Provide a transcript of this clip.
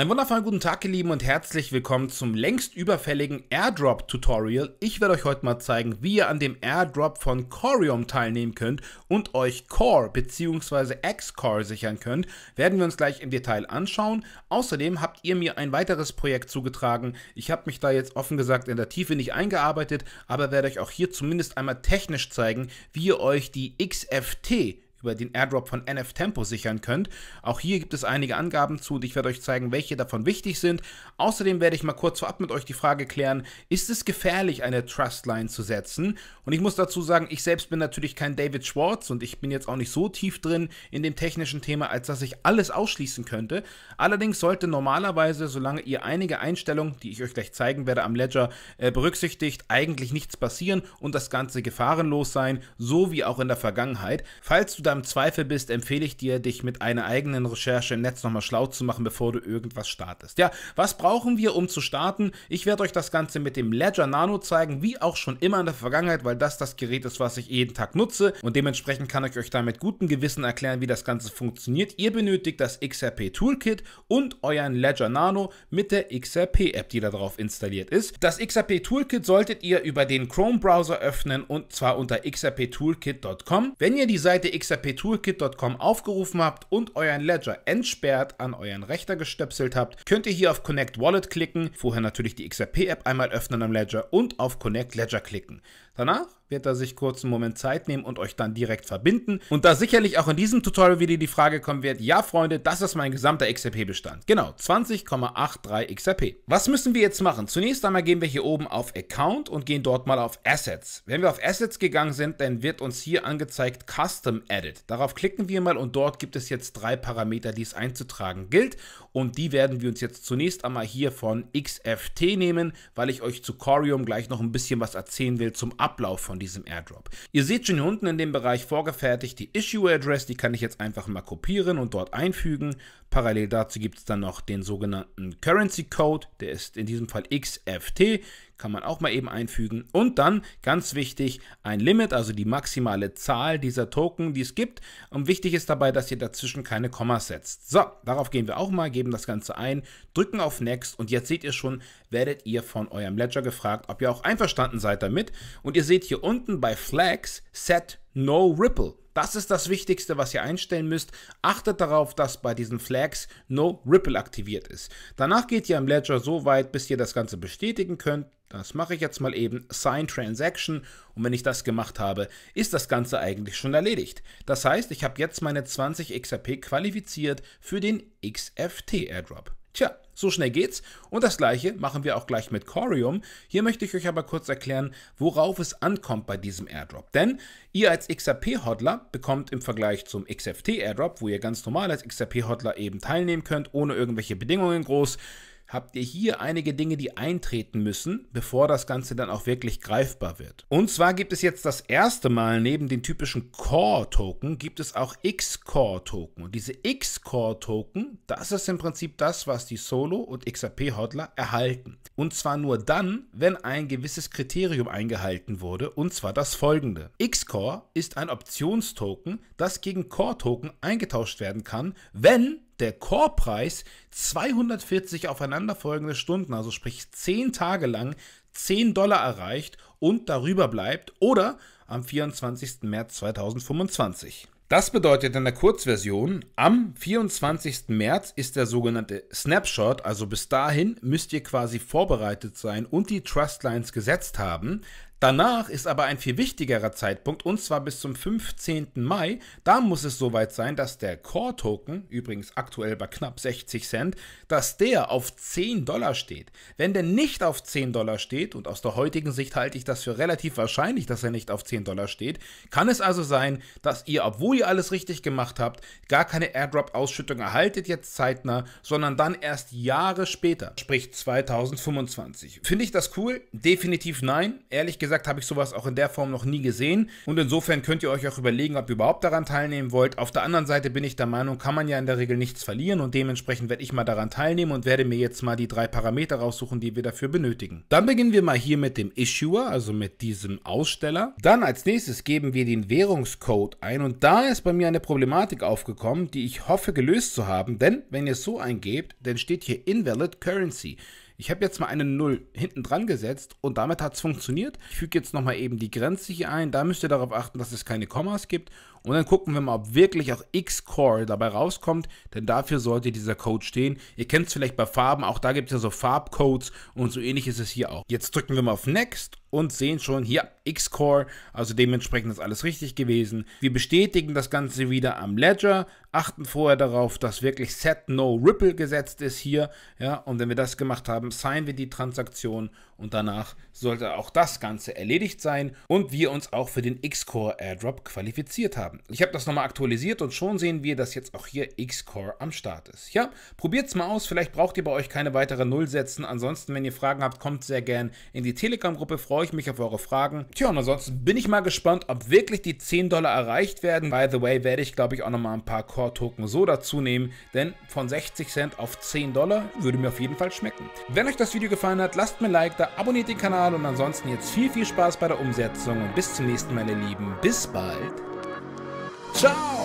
Einen wundervollen guten Tag, ihr Lieben, und herzlich willkommen zum längst überfälligen Airdrop-Tutorial. Ich werde euch heute mal zeigen, wie ihr an dem Airdrop von Corium teilnehmen könnt und euch Core bzw. X-Core sichern könnt. Werden wir uns gleich im Detail anschauen. Außerdem habt ihr mir ein weiteres Projekt zugetragen. Ich habe mich da jetzt offen gesagt in der Tiefe nicht eingearbeitet, aber werde euch auch hier zumindest einmal technisch zeigen, wie ihr euch die XFT über den Airdrop von NF Tempo sichern könnt. Auch hier gibt es einige Angaben zu und ich werde euch zeigen, welche davon wichtig sind. Außerdem werde ich mal kurz vorab mit euch die Frage klären, ist es gefährlich, eine Trustline zu setzen? Und ich muss dazu sagen, ich selbst bin natürlich kein David Schwartz und ich bin jetzt auch nicht so tief drin in dem technischen Thema, als dass ich alles ausschließen könnte. Allerdings sollte normalerweise, solange ihr einige Einstellungen, die ich euch gleich zeigen werde am Ledger, äh, berücksichtigt, eigentlich nichts passieren und das Ganze gefahrenlos sein, so wie auch in der Vergangenheit. Falls du da da im Zweifel bist, empfehle ich dir, dich mit einer eigenen Recherche im Netz nochmal schlau zu machen, bevor du irgendwas startest. Ja, was brauchen wir, um zu starten? Ich werde euch das Ganze mit dem Ledger Nano zeigen, wie auch schon immer in der Vergangenheit, weil das das Gerät ist, was ich jeden Tag nutze und dementsprechend kann ich euch da mit gutem Gewissen erklären, wie das Ganze funktioniert. Ihr benötigt das XRP Toolkit und euren Ledger Nano mit der XRP App, die da drauf installiert ist. Das XRP Toolkit solltet ihr über den Chrome Browser öffnen und zwar unter xrptoolkit.com. Wenn ihr die Seite XRP PToolkit.com aufgerufen habt und euren Ledger entsperrt an euren Rechner gestöpselt habt, könnt ihr hier auf Connect Wallet klicken, vorher natürlich die XRP-App einmal öffnen am Ledger und auf Connect Ledger klicken. Danach wird er sich kurz einen Moment Zeit nehmen und euch dann direkt verbinden. Und da sicherlich auch in diesem Tutorial-Video die Frage kommen wird, ja Freunde, das ist mein gesamter XRP-Bestand. Genau, 20,83 XRP. Was müssen wir jetzt machen? Zunächst einmal gehen wir hier oben auf Account und gehen dort mal auf Assets. Wenn wir auf Assets gegangen sind, dann wird uns hier angezeigt Custom Edit. Darauf klicken wir mal und dort gibt es jetzt drei Parameter, die es einzutragen gilt. Und die werden wir uns jetzt zunächst einmal hier von XFT nehmen, weil ich euch zu Corium gleich noch ein bisschen was erzählen will zum Ablauf von diesem Airdrop. Ihr seht schon hier unten in dem Bereich vorgefertigt die Issue Address, die kann ich jetzt einfach mal kopieren und dort einfügen Parallel dazu gibt es dann noch den sogenannten Currency Code, der ist in diesem Fall XFT, kann man auch mal eben einfügen. Und dann, ganz wichtig, ein Limit, also die maximale Zahl dieser Token, die es gibt. Und wichtig ist dabei, dass ihr dazwischen keine Kommas setzt. So, darauf gehen wir auch mal, geben das Ganze ein, drücken auf Next und jetzt seht ihr schon, werdet ihr von eurem Ledger gefragt, ob ihr auch einverstanden seid damit. Und ihr seht hier unten bei Flags Set No Ripple. Das ist das Wichtigste, was ihr einstellen müsst. Achtet darauf, dass bei diesen Flags No Ripple aktiviert ist. Danach geht ihr im Ledger so weit, bis ihr das Ganze bestätigen könnt. Das mache ich jetzt mal eben Sign Transaction und wenn ich das gemacht habe, ist das Ganze eigentlich schon erledigt. Das heißt, ich habe jetzt meine 20 XRP qualifiziert für den XFT Airdrop. Tja, so schnell geht's. Und das gleiche machen wir auch gleich mit Corium. Hier möchte ich euch aber kurz erklären, worauf es ankommt bei diesem Airdrop. Denn ihr als XRP-Hodler bekommt im Vergleich zum XFT-Airdrop, wo ihr ganz normal als XRP-Hodler eben teilnehmen könnt, ohne irgendwelche Bedingungen groß, habt ihr hier einige Dinge, die eintreten müssen, bevor das Ganze dann auch wirklich greifbar wird. Und zwar gibt es jetzt das erste Mal neben den typischen Core-Token, gibt es auch X-Core-Token. Und diese X-Core-Token, das ist im Prinzip das, was die Solo- und XRP-Hodler erhalten. Und zwar nur dann, wenn ein gewisses Kriterium eingehalten wurde, und zwar das folgende. X-Core ist ein Optionstoken, das gegen Core-Token eingetauscht werden kann, wenn der Core-Preis 240 aufeinanderfolgende Stunden, also sprich 10 Tage lang, 10 Dollar erreicht und darüber bleibt oder am 24. März 2025. Das bedeutet in der Kurzversion, am 24. März ist der sogenannte Snapshot, also bis dahin müsst ihr quasi vorbereitet sein und die Trustlines gesetzt haben. Danach ist aber ein viel wichtigerer Zeitpunkt und zwar bis zum 15. Mai. Da muss es soweit sein, dass der Core-Token, übrigens aktuell bei knapp 60 Cent, dass der auf 10 Dollar steht. Wenn der nicht auf 10 Dollar steht, und aus der heutigen Sicht halte ich das für relativ wahrscheinlich, dass er nicht auf 10 Dollar steht, kann es also sein, dass ihr, obwohl ihr alles richtig gemacht habt, gar keine Airdrop-Ausschüttung erhaltet jetzt zeitnah, sondern dann erst Jahre später, sprich 2025. Finde ich das cool? Definitiv nein. Ehrlich gesagt, gesagt, habe ich sowas auch in der Form noch nie gesehen. Und insofern könnt ihr euch auch überlegen, ob ihr überhaupt daran teilnehmen wollt. Auf der anderen Seite bin ich der Meinung, kann man ja in der Regel nichts verlieren und dementsprechend werde ich mal daran teilnehmen und werde mir jetzt mal die drei Parameter raussuchen, die wir dafür benötigen. Dann beginnen wir mal hier mit dem Issuer, also mit diesem Aussteller. Dann als nächstes geben wir den Währungscode ein und da ist bei mir eine Problematik aufgekommen, die ich hoffe gelöst zu haben, denn wenn ihr es so eingebt, dann steht hier Invalid Currency. Ich habe jetzt mal eine 0 hinten dran gesetzt und damit hat es funktioniert. Ich füge jetzt nochmal eben die Grenze hier ein. Da müsst ihr darauf achten, dass es keine Kommas gibt und dann gucken wir mal, ob wirklich auch X-Core dabei rauskommt, denn dafür sollte dieser Code stehen. Ihr kennt es vielleicht bei Farben, auch da gibt es ja so Farbcodes und so ähnlich ist es hier auch. Jetzt drücken wir mal auf Next und sehen schon hier X-Core, also dementsprechend ist alles richtig gewesen. Wir bestätigen das Ganze wieder am Ledger, achten vorher darauf, dass wirklich Set No Ripple gesetzt ist hier, ja, und wenn wir das gemacht haben, signen wir die Transaktion und danach sollte auch das Ganze erledigt sein und wir uns auch für den X-Core Airdrop qualifiziert haben. Ich habe das nochmal aktualisiert und schon sehen wir, dass jetzt auch hier X-Core am Start ist. Ja, probiert es mal aus, vielleicht braucht ihr bei euch keine weiteren Nullsätzen. Ansonsten, wenn ihr Fragen habt, kommt sehr gern in die Telegram-Gruppe, freue ich mich auf eure Fragen. Tja, und ansonsten bin ich mal gespannt, ob wirklich die 10 Dollar erreicht werden. By the way, werde ich glaube ich auch nochmal ein paar Core-Token so dazu nehmen, denn von 60 Cent auf 10 Dollar würde mir auf jeden Fall schmecken. Wenn euch das Video gefallen hat, lasst mir ein Like da, abonniert den Kanal und ansonsten jetzt viel, viel Spaß bei der Umsetzung und bis zum nächsten Mal, meine Lieben. Bis bald. Ciao!